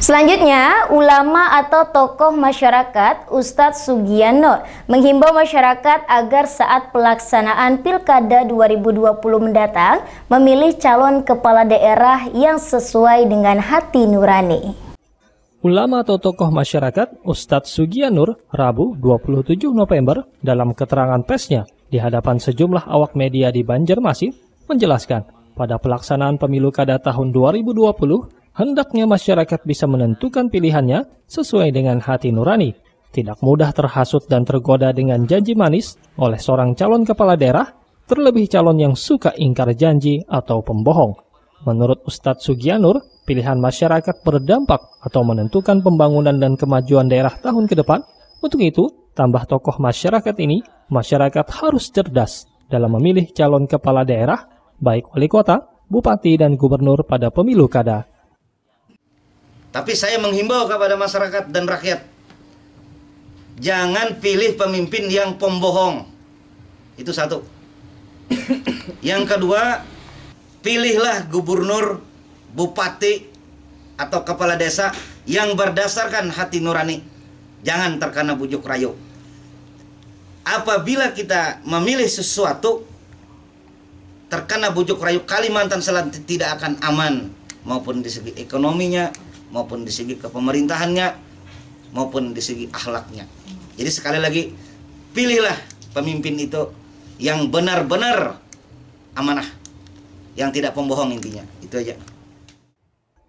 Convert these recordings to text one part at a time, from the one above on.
Selanjutnya, ulama atau tokoh masyarakat Ustadz Sugianur menghimbau masyarakat agar saat pelaksanaan Pilkada 2020 mendatang memilih calon kepala daerah yang sesuai dengan hati nurani. Ulama atau tokoh masyarakat Ustadz Sugianur Rabu 27 November dalam keterangan persnya di hadapan sejumlah awak media di Banjarmasin menjelaskan pada pelaksanaan pemilu kada tahun 2020 Hendaknya masyarakat bisa menentukan pilihannya sesuai dengan hati nurani, tidak mudah terhasut dan tergoda dengan janji manis oleh seorang calon kepala daerah, terlebih calon yang suka ingkar janji atau pembohong. Menurut Ustadz Sugianur, pilihan masyarakat berdampak atau menentukan pembangunan dan kemajuan daerah tahun ke depan. Untuk itu, tambah tokoh masyarakat ini, masyarakat harus cerdas dalam memilih calon kepala daerah, baik wali kota, bupati, dan gubernur pada pemilu kada. Tapi saya menghimbau kepada masyarakat dan rakyat Jangan pilih pemimpin yang pembohong Itu satu Yang kedua Pilihlah gubernur, bupati, atau kepala desa Yang berdasarkan hati nurani Jangan terkena bujuk rayu Apabila kita memilih sesuatu Terkena bujuk rayu Kalimantan Selatan tidak akan aman Maupun di segi ekonominya maupun di segi kepemerintahannya maupun di segi akhlaknya. Jadi sekali lagi pilihlah pemimpin itu yang benar-benar amanah, yang tidak pembohong intinya. Itu aja.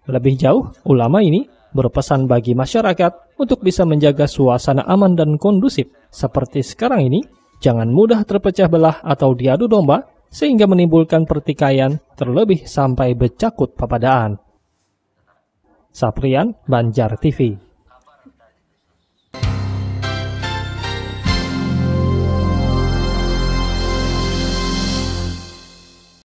Lebih jauh, ulama ini berpesan bagi masyarakat untuk bisa menjaga suasana aman dan kondusif seperti sekarang ini, jangan mudah terpecah belah atau diadu domba sehingga menimbulkan pertikaian terlebih sampai becakut papadaan. Saprian Banjar TV.